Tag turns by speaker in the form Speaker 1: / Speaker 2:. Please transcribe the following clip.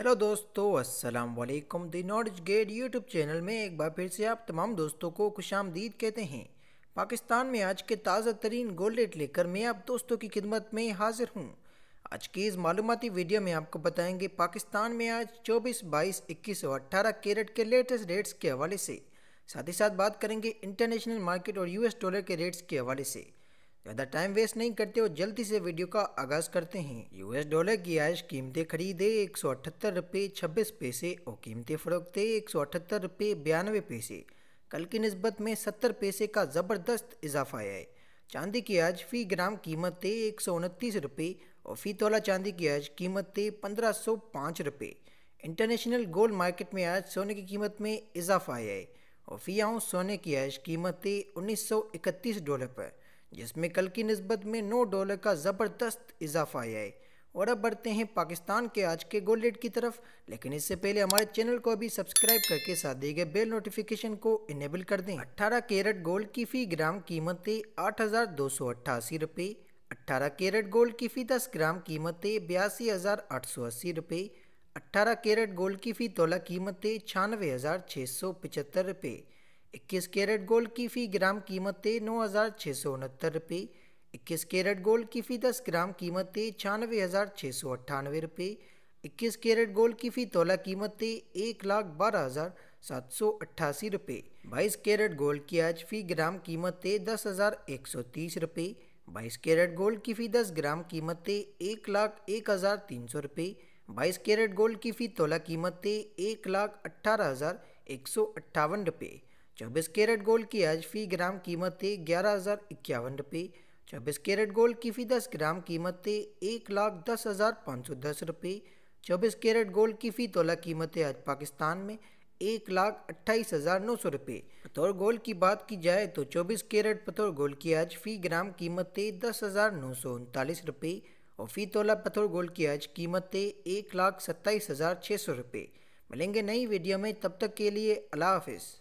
Speaker 1: hello दोस्तों अस्सलाम वालेकुम the knowledge gate YouTube channel में एक बार फिर से आप तमाम दोस्तों को खुश आमदीद कहते हैं पाकिस्तान में आज के ताज़ा तरीन गोल रेट लेकर मैं आप दोस्तों की खिदमत में हाजिर हूँ आज की इस मालूमती वीडियो में आपको बताएंगे पाकिस्तान में आज चौबीस बाईस इक्कीस और अट्ठारह कैरेट के लेटेस्ट रेट्स के हवाले से साथ ही साथ बात करेंगे इंटरनेशनल मार्केट और एस डॉलर के रेट्स के हवाले से ज़्यादा टाइम वेस्ट नहीं करते और जल्दी से वीडियो का आगाज करते हैं यूएस डॉलर की आज कीमतें खरीदे एक सौ अठहत्तर रुपये छब्बीस पैसे और कीमतें फरोखते एक सौ अठहत्तर रुपये बयानवे पैसे कल की नस्बत में सत्तर पैसे का ज़बरदस्त इजाफा आया है चांदी की आज फ़ी ग्राम कीमत थे एक सौ उनतीस रुपये और फ़ी तोला चांदी की आज कीमत थे पंद्रह सौ पाँच रुपये इंटरनेशनल गोल्ड मार्केट में आज सोने की कीमत में इजाफा आया है और फ़ी आउंस सोने की आज कीमत थे उन्नीस सौ इकतीस डॉलर पर जिसमें कल की नस्बत में नौ डॉलर का ज़बरदस्त इजाफा आया है और अब बढ़ते हैं पाकिस्तान के आज के गोल्ड रेट की तरफ लेकिन इससे पहले हमारे चैनल को अभी सब्सक्राइब करके साथ दिए गए बेल नोटिफिकेशन को इनेबल कर दें 18 कैरेट गोल्ड की फ़ी ग्राम कीमतें आठ हज़ार दो सौ अट्ठासी रुपये अट्ठारह कैरेट गोल्ड की फ़ी दस ग्राम कीमतें बयासी हज़ार आठ सौ अस्सी रुपये अट्ठारह कैरेट गोल्ड की फ़ी तोला कीमतें छियानवे हज़ार छः सौ पचहत्तर रुपये इक्कीस कैरेट गोल्ड की फ़ी ग्राम कीमत है नौ हज़ार छः सौ उनहत्तर रुपये इक्कीस कैरेट गोल्ड की फ़ी दस ग्राम कीमत है छियानवे हज़ार छः सौ अट्ठानवे रुपये इक्कीस कैरेट गोल्ड की फ़ी तोला कीमत है एक लाख बारह हज़ार सात सौ अट्ठासी रुपये बाईस कैरेट गोल्ड की आज फ़ी ग्राम कीमत है दस हज़ार एक सौ तीस रुपये बाईस कैरेट गोल्ड की फ़ी दस ग्राम कीमत है एक लाख एक हज़ार तीन सौ रुपये बाईस कैरेट गोल्ड की फ़ी तोला कीमत है एक लाख अट्ठारह हज़ार एक सौ अट्ठावन रुपये चौबीस कैरेट गोल्ड की आज फी ग्राम कीमत थी ग्यारह हज़ार इक्यावन रुपये चौबीस कैरेट गोल्ड की फी दस ग्राम कीमत थी एक लाख दस हज़ार पाँच सौ दस रुपये चौबीस कैरेट गोल्ड की फ़ी तोला कीमत है आज पाकिस्तान में एक लाख अट्ठाईस हज़ार नौ सौ रुपये पतौर गोल्ड की बात की जाए तो चौबीस कैरेट पतौर गोल्ड की आज फ़ी ग्राम कीमत थी दस हज़ार नौ सौ उनतालीस रुपये और फ़ी तोला पतौर गोल्ड की आज कीमत थी एक लाख सत्ताईस हज़ार छः सौ रुपये मिलेंगे नई वीडियो में तब तक के लिए अला हाफिज़